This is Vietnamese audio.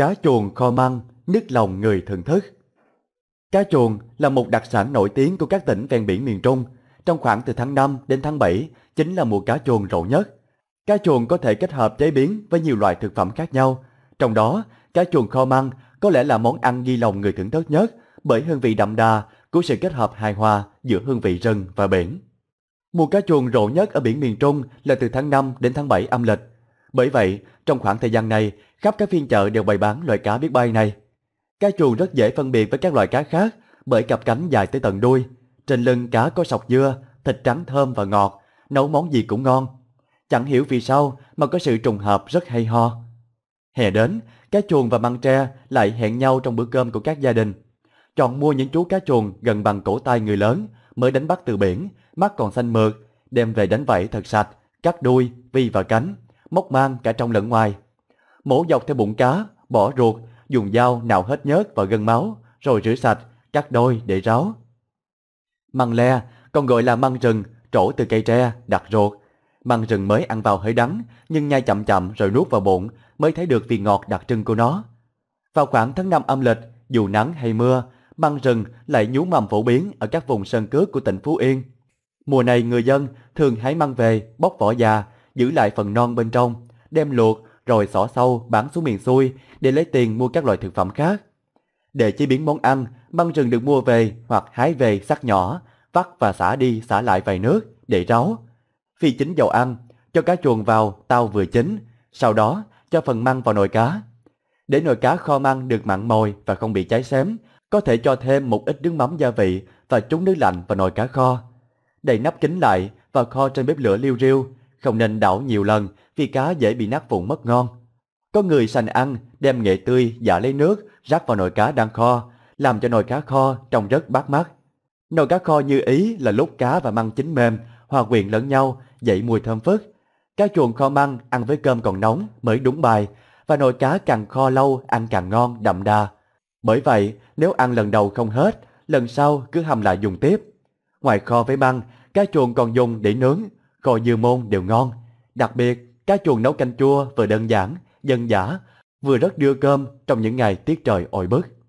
Cá chuồn kho măng, nức lòng người thưởng thức. Cá chuồn là một đặc sản nổi tiếng của các tỉnh ven biển miền Trung. Trong khoảng từ tháng 5 đến tháng 7 chính là mùa cá chuồn rộ nhất. Cá chuồn có thể kết hợp chế biến với nhiều loại thực phẩm khác nhau. Trong đó, cá chuồn kho măng có lẽ là món ăn ghi lòng người thưởng thức nhất bởi hương vị đậm đà của sự kết hợp hài hòa giữa hương vị rừng và biển. Mùa cá chuồn rộ nhất ở biển miền Trung là từ tháng 5 đến tháng 7 âm lịch. Bởi vậy, trong khoảng thời gian này, khắp các phiên chợ đều bày bán loại cá biết bay này. Cá chuồn rất dễ phân biệt với các loại cá khác bởi cặp cánh dài tới tận đuôi. Trên lưng cá có sọc dưa, thịt trắng thơm và ngọt, nấu món gì cũng ngon. Chẳng hiểu vì sao mà có sự trùng hợp rất hay ho. Hè đến, cá chuồn và măng tre lại hẹn nhau trong bữa cơm của các gia đình. Chọn mua những chú cá chuồn gần bằng cổ tay người lớn mới đánh bắt từ biển, mắt còn xanh mượt, đem về đánh vảy thật sạch, cắt đuôi, vi và cánh, móc mang cả trong lẫn ngoài. Mổ dọc theo bụng cá, bỏ ruột, dùng dao nạo hết nhớt và gân máu, rồi rửa sạch, cắt đôi để ráo. Măng le, còn gọi là măng rừng, trổ từ cây tre, đặt ruột. Măng rừng mới ăn vào hơi đắng, nhưng nhai chậm chậm rồi nuốt vào bụng mới thấy được vị ngọt đặc trưng của nó. Vào khoảng tháng 5 âm lịch, dù nắng hay mưa, măng rừng lại nhú mầm phổ biến ở các vùng sơn cước của tỉnh Phú Yên. Mùa này người dân thường hái măng về, bóc vỏ già, giữ lại phần non bên trong, đem luộc rồi xỏ sâu bán xuống miền xuôi để lấy tiền mua các loại thực phẩm khác. Để chế biến món ăn, măng rừng được mua về hoặc hái về sắc nhỏ, vắt và xả đi xả lại vài nước để ráo. Phi chín dầu ăn, cho cá chuồng vào tao vừa chín, sau đó cho phần măng vào nồi cá. Để nồi cá kho măng được mặn mòi và không bị cháy xém, có thể cho thêm một ít nước mắm gia vị và trúng nước lạnh vào nồi cá kho. đậy nắp kín lại và kho trên bếp lửa liu riu không nên đảo nhiều lần vì cá dễ bị nát vụn mất ngon. Có người sành ăn, đem nghệ tươi giả lấy nước, rắc vào nồi cá đang kho, làm cho nồi cá kho trông rất bắt mắt. Nồi cá kho như ý là lúc cá và măng chín mềm, hòa quyện lẫn nhau, dậy mùi thơm phức. Cá chuồng kho măng ăn với cơm còn nóng mới đúng bài, và nồi cá càng kho lâu ăn càng ngon, đậm đà. Bởi vậy, nếu ăn lần đầu không hết, lần sau cứ hầm lại dùng tiếp. Ngoài kho với măng, cá chuồng còn dùng để nướng, kho dưa môn đều ngon. Đặc biệt, cá chuồng nấu canh chua vừa đơn giản, dân dã, vừa rất đưa cơm trong những ngày tiết trời oi bức.